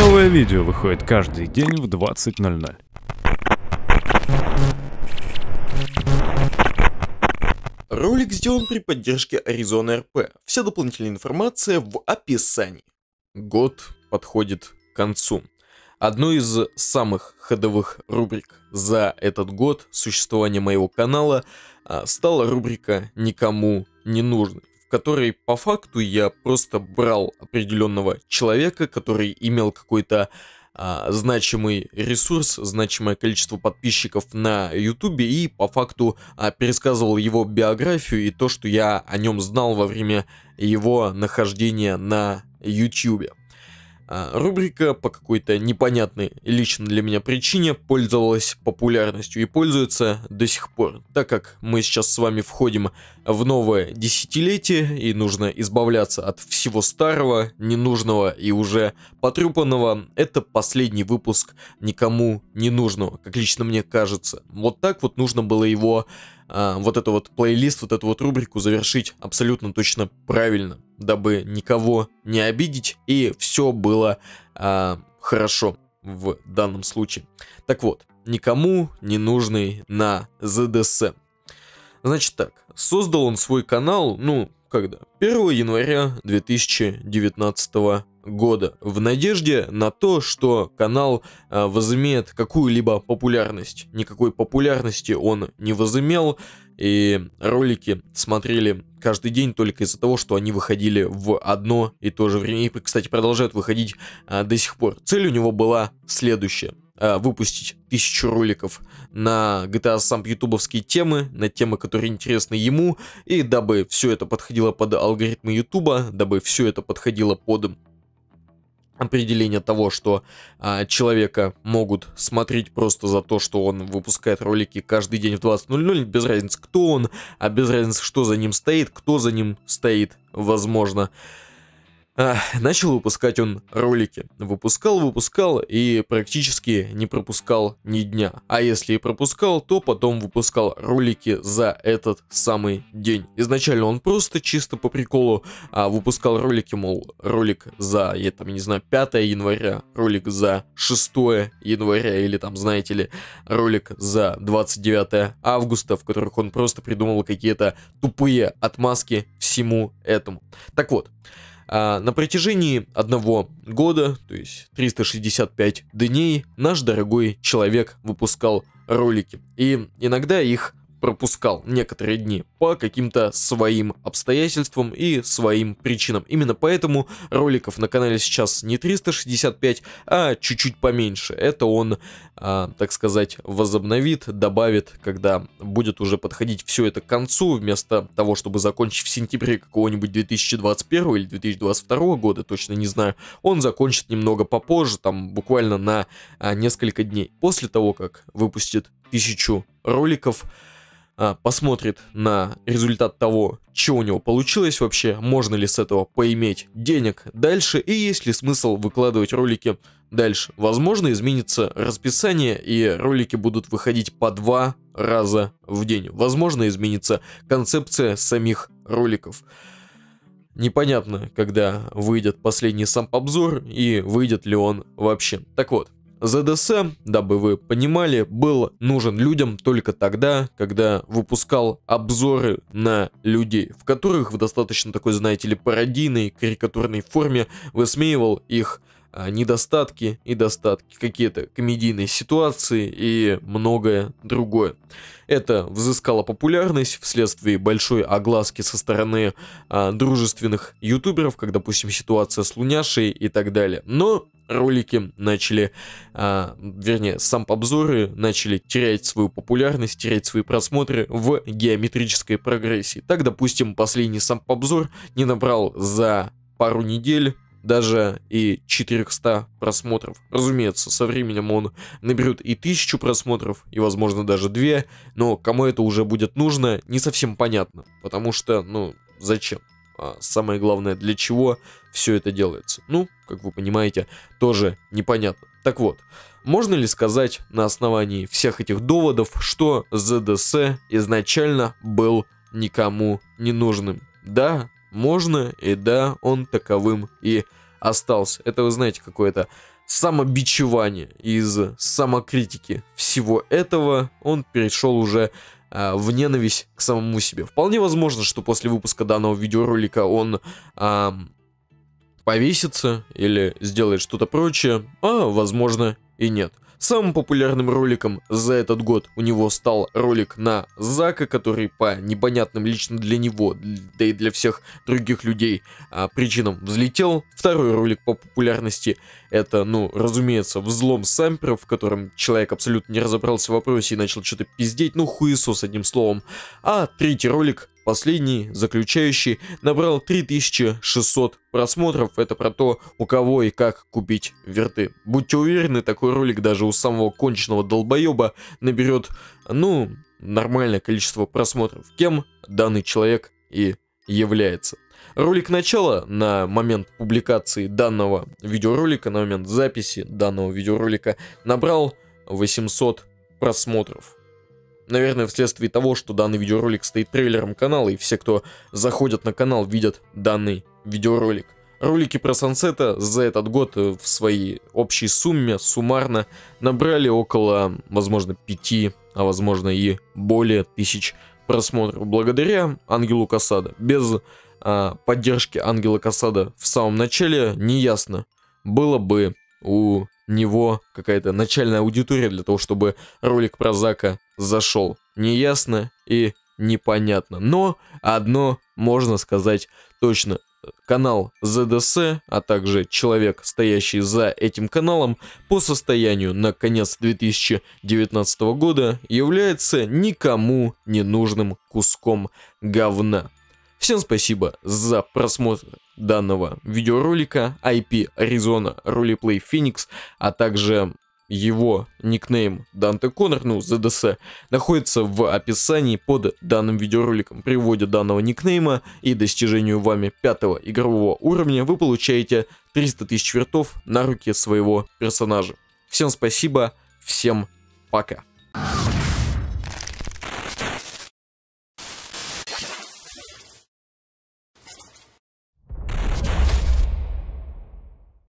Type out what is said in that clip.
Новое видео выходит каждый день в 20.00. Ролик сделан при поддержке Arizona RP. Вся дополнительная информация в описании. Год подходит к концу. Одной из самых ходовых рубрик за этот год существования моего канала а, стала рубрика «Никому не нужно» в которой по факту я просто брал определенного человека, который имел какой-то а, значимый ресурс, значимое количество подписчиков на YouTube и по факту а, пересказывал его биографию и то, что я о нем знал во время его нахождения на YouTube. А, рубрика по какой-то непонятной лично для меня причине пользовалась популярностью и пользуется до сих пор, так как мы сейчас с вами входим в новое десятилетие и нужно избавляться от всего старого, ненужного и уже потрепанного. Это последний выпуск никому не нужного, как лично мне кажется. Вот так вот нужно было его, а, вот это вот плейлист, вот эту вот рубрику завершить абсолютно точно правильно дабы никого не обидеть, и все было э, хорошо в данном случае. Так вот, никому не нужный на ZDS. Значит так, создал он свой канал, ну, когда? 1 января 2019 года года в надежде на то, что канал э, возымеет какую-либо популярность. Никакой популярности он не возымел, и ролики смотрели каждый день только из-за того, что они выходили в одно и то же время. И, кстати, продолжают выходить э, до сих пор. Цель у него была следующая э, выпустить тысячу роликов на GTA сам ютубовские темы, на темы, которые интересны ему, и дабы все это подходило под алгоритмы ютуба, дабы все это подходило под определение того, что а, человека могут смотреть просто за то, что он выпускает ролики каждый день в 20.00, без разницы кто он, а без разницы что за ним стоит, кто за ним стоит, возможно. Возможно начал выпускать он ролики. Выпускал, выпускал и практически не пропускал ни дня. А если и пропускал, то потом выпускал ролики за этот самый день. Изначально он просто чисто по приколу а, выпускал ролики, мол, ролик за, я там не знаю, 5 января, ролик за 6 января или там, знаете ли, ролик за 29 августа, в которых он просто придумал какие-то тупые отмазки всему этому. Так вот, а на протяжении одного года, то есть 365 дней, наш дорогой человек выпускал ролики. И иногда их пропускал некоторые дни по каким-то своим обстоятельствам и своим причинам. Именно поэтому роликов на канале сейчас не 365, а чуть-чуть поменьше. Это он, а, так сказать, возобновит, добавит, когда будет уже подходить все это к концу, вместо того, чтобы закончить в сентябре какого-нибудь 2021 или 2022 года, точно не знаю, он закончит немного попозже, там буквально на а, несколько дней. После того, как выпустит тысячу роликов, а, посмотрит на результат того, что у него получилось вообще, можно ли с этого поиметь денег дальше и есть ли смысл выкладывать ролики дальше. Возможно, изменится расписание и ролики будут выходить по два раза в день. Возможно, изменится концепция самих роликов. Непонятно, когда выйдет последний сам обзор и выйдет ли он вообще. Так вот, ZDS, дабы вы понимали, был нужен людям только тогда, когда выпускал обзоры на людей, в которых в достаточно такой, знаете ли, пародийной, карикатурной форме высмеивал их а, недостатки и достатки, какие-то комедийные ситуации и многое другое. Это взыскало популярность вследствие большой огласки со стороны а, дружественных ютуберов, как, допустим, ситуация с Луняшей и так далее. Но ролики начали, а, вернее, самп-обзоры начали терять свою популярность, терять свои просмотры в геометрической прогрессии. Так, допустим, последний самп-обзор не набрал за пару недель даже и 400 просмотров. Разумеется, со временем он наберет и 1000 просмотров, и возможно даже 2, но кому это уже будет нужно, не совсем понятно, потому что, ну, зачем? А, самое главное, для чего все это делается. Ну, как вы понимаете, тоже непонятно. Так вот, можно ли сказать на основании всех этих доводов, что ЗДС изначально был никому не нужным? Да, можно, и да, он таковым и остался. Это, вы знаете, какое-то самобичевание из самокритики всего этого. Он перешел уже э, в ненависть к самому себе. Вполне возможно, что после выпуска данного видеоролика он э, повесится или сделает что-то прочее, а возможно и нет. Самым популярным роликом за этот год у него стал ролик на Зака, который по непонятным лично для него, да и для всех других людей а, причинам взлетел. Второй ролик по популярности это, ну, разумеется, взлом сампера, в котором человек абсолютно не разобрался в вопросе и начал что-то пиздеть, ну, хуесос одним словом. А третий ролик Последний, заключающий, набрал 3600 просмотров. Это про то, у кого и как купить верты. Будьте уверены, такой ролик даже у самого конченного долбоеба наберет, ну, нормальное количество просмотров. Кем данный человек и является. Ролик начала на момент публикации данного видеоролика, на момент записи данного видеоролика набрал 800 просмотров. Наверное, вследствие того, что данный видеоролик стоит трейлером канала, и все, кто заходят на канал, видят данный видеоролик. Ролики про Сансета за этот год э, в своей общей сумме суммарно набрали около, возможно, 5, а возможно и более тысяч просмотров. Благодаря Ангелу Касада. Без а, поддержки Ангела Касада в самом начале неясно было бы у него какая-то начальная аудитория для того, чтобы ролик про Зака зашел. Неясно и непонятно. Но одно можно сказать точно. Канал ZDS, а также человек, стоящий за этим каналом, по состоянию на конец 2019 года является никому не нужным куском говна. Всем спасибо за просмотр данного видеоролика IP Arizona Roleplay Phoenix, а также его никнейм Данте Коннор, ну, ZDS, находится в описании под данным видеороликом. При вводе данного никнейма и достижению вами пятого игрового уровня вы получаете 300 тысяч вертов на руки своего персонажа. Всем спасибо, всем пока.